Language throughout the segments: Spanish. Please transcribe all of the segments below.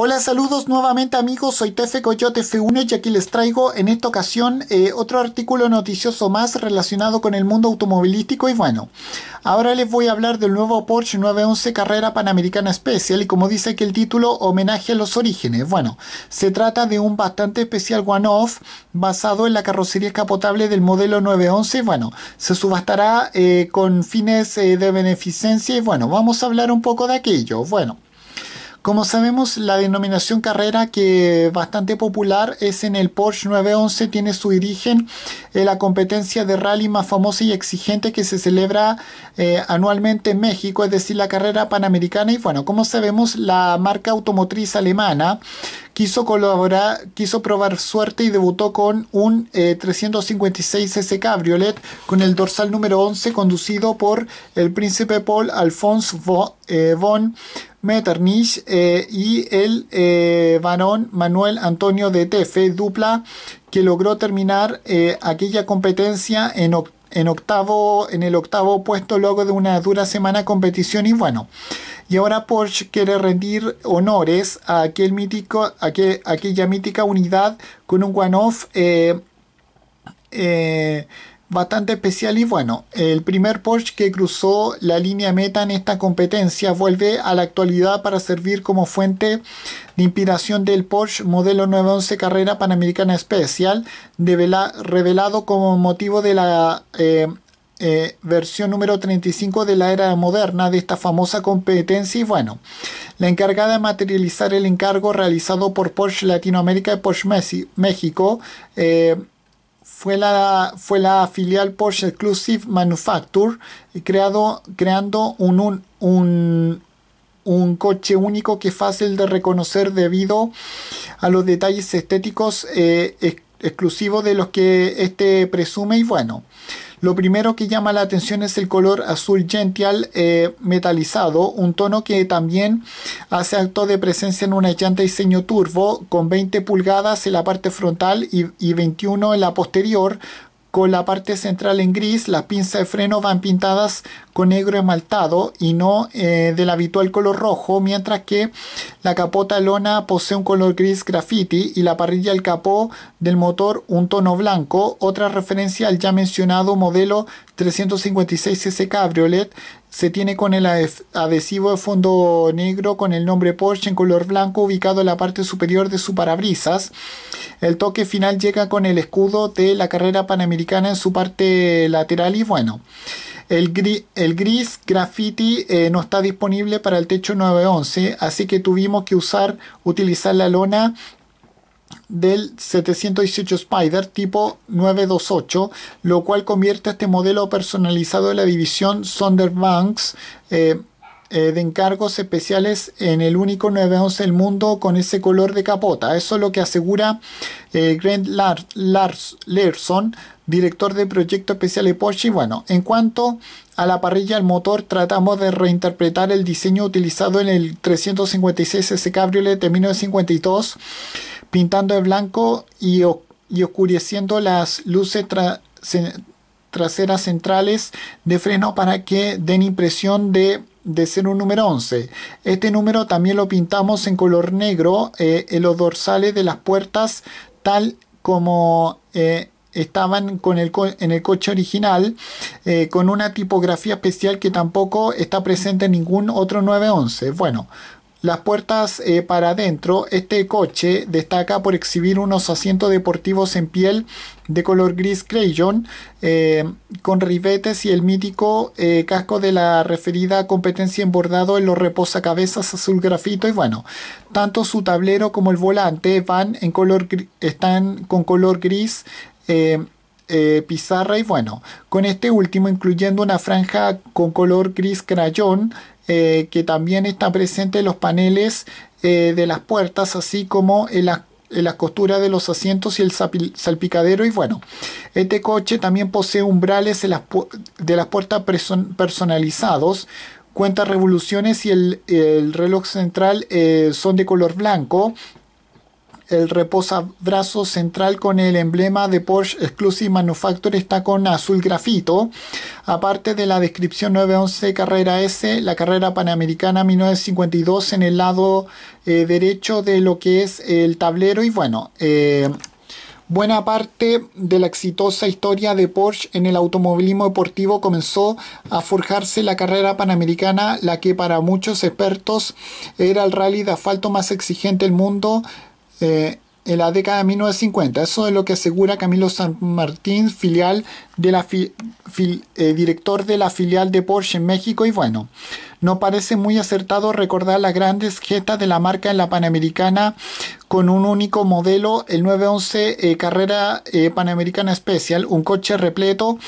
Hola, saludos nuevamente amigos, soy Tefe Coyote F1 y aquí les traigo en esta ocasión eh, otro artículo noticioso más relacionado con el mundo automovilístico y bueno, ahora les voy a hablar del nuevo Porsche 911 Carrera Panamericana Special y como dice aquí el título homenaje a los orígenes, bueno, se trata de un bastante especial one-off basado en la carrocería escapotable del modelo 911 bueno, se subastará eh, con fines eh, de beneficencia y bueno, vamos a hablar un poco de aquello, bueno. Como sabemos, la denominación carrera que bastante popular es en el Porsche 911, tiene su origen en la competencia de rally más famosa y exigente que se celebra eh, anualmente en México, es decir, la carrera panamericana. Y bueno, como sabemos, la marca automotriz alemana quiso colaborar, quiso probar suerte y debutó con un 356S eh, Cabriolet con el dorsal número 11 conducido por el príncipe Paul Alphonse eh, von Metternich eh, y el eh, varón Manuel Antonio de Tefe, dupla que logró terminar eh, aquella competencia en, octavo, en el octavo puesto luego de una dura semana de competición y bueno. Y ahora Porsche quiere rendir honores a, aquel mítico, a a aquella mítica unidad con un one-off bastante especial y bueno, el primer Porsche que cruzó la línea meta en esta competencia vuelve a la actualidad para servir como fuente de inspiración del Porsche modelo 911 Carrera Panamericana Especial, revelado como motivo de la eh, eh, versión número 35 de la era moderna de esta famosa competencia y bueno, la encargada de materializar el encargo realizado por Porsche Latinoamérica y Porsche México, eh, fue la, fue la filial Porsche Exclusive Manufacture, eh, creado, creando un, un, coche único que es fácil de reconocer debido a los detalles estéticos eh, exclusivos de los que este presume y bueno. Lo primero que llama la atención es el color azul gential eh, metalizado, un tono que también hace acto de presencia en una llanta diseño turbo con 20 pulgadas en la parte frontal y, y 21 en la posterior, con la parte central en gris, las pinzas de freno van pintadas negro esmaltado y no eh, del habitual color rojo, mientras que la capota lona posee un color gris graffiti y la parrilla del capó del motor un tono blanco, otra referencia al ya mencionado modelo 356S Cabriolet se tiene con el adhesivo de fondo negro con el nombre Porsche en color blanco ubicado en la parte superior de su parabrisas. El toque final llega con el escudo de la carrera panamericana en su parte lateral y bueno. El, gris, el gris graffiti eh, no está disponible para el techo 911, así que tuvimos que usar, utilizar la lona del 718 Spider tipo 928, lo cual convierte a este modelo personalizado de la división Sonderbanks. Eh, eh, de encargos especiales en el único 911 del mundo con ese color de capota. Eso es lo que asegura eh, Grant Lars, Larson, director de proyecto especial de Porsche. Bueno, en cuanto a la parrilla del motor, tratamos de reinterpretar el diseño utilizado en el 356 S Cabriolet de 1952, pintando de blanco y, oscureciendo las luces traseras centrales de freno para que den impresión de de ser un número 11. Este número también lo pintamos en color negro eh, en los dorsales de las puertas tal como eh, estaban con el en el coche original eh, con una tipografía especial que tampoco está presente en ningún otro 911. Bueno, las puertas eh, para adentro, este coche destaca por exhibir unos asientos deportivos en piel de color gris crayon eh, con ribetes y el mítico eh, casco de la referida competencia en bordado en los reposacabezas azul grafito y bueno, tanto su tablero como el volante van en color están con color gris pizarra y bueno, con este último incluyendo una franja con color gris crayón eh, que también está presente en los paneles eh, de las puertas, así como en las costuras de los asientos y el salpicadero y bueno este coche también posee umbrales de las puertas personalizados cuenta revoluciones y el, reloj central eh, son de color blanco el reposabrazo central con el emblema de Porsche Exclusive Manufacture está con azul grafito. Aparte de la descripción 911 carrera S, la carrera panamericana 1952 en el lado eh, derecho de lo que es el tablero y bueno... Eh, buena parte de la exitosa historia de Porsche en el automovilismo deportivo comenzó a forjarse la carrera panamericana, la que para muchos expertos era el rally de asfalto más exigente del mundo, eh, en la década de 1950. Eso es lo que asegura Camilo San Martín, filial de la eh, director de la filial de Porsche en México. Y bueno, no parece muy acertado recordar las grandes jetas de la marca en la Panamericana con un único modelo, el 911 eh, Carrera Panamericana Special, un coche repleto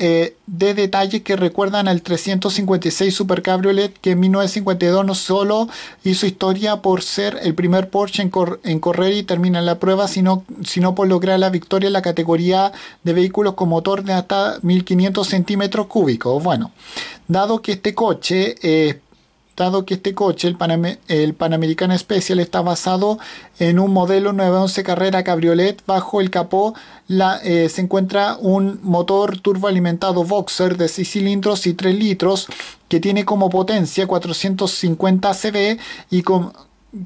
eh, de detalles que recuerdan al 356 Super Cabriolet que en 1952 no solo hizo historia por ser el primer Porsche en, correr y terminar la prueba, sino, sino, por lograr la victoria en la categoría de vehículos con motor de hasta 1500 centímetros cúbicos. Bueno, dado que este coche eh, dado que este coche, el, el Panamericana Special, está basado en un modelo 911 Carrera Cabriolet. Bajo el capó eh, se encuentra un motor turboalimentado Boxer de 6 cilindros y 3 litros que tiene como potencia 450 CV y con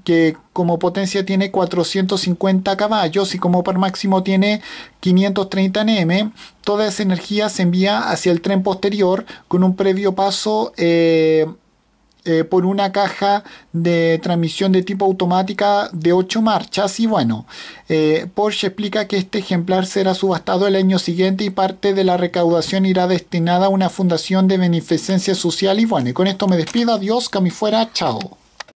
que como potencia tiene 450 caballos y como par máximo tiene 530 Nm, toda esa energía se envía hacia el tren posterior con un previo paso eh, eh, por una caja de transmisión de tipo automática de 8 marchas y bueno, eh, Porsche explica que este ejemplar será subastado el año siguiente y parte de la recaudación irá destinada a una fundación de beneficencia social y bueno, y con esto me despido, adiós, que fuera, chao.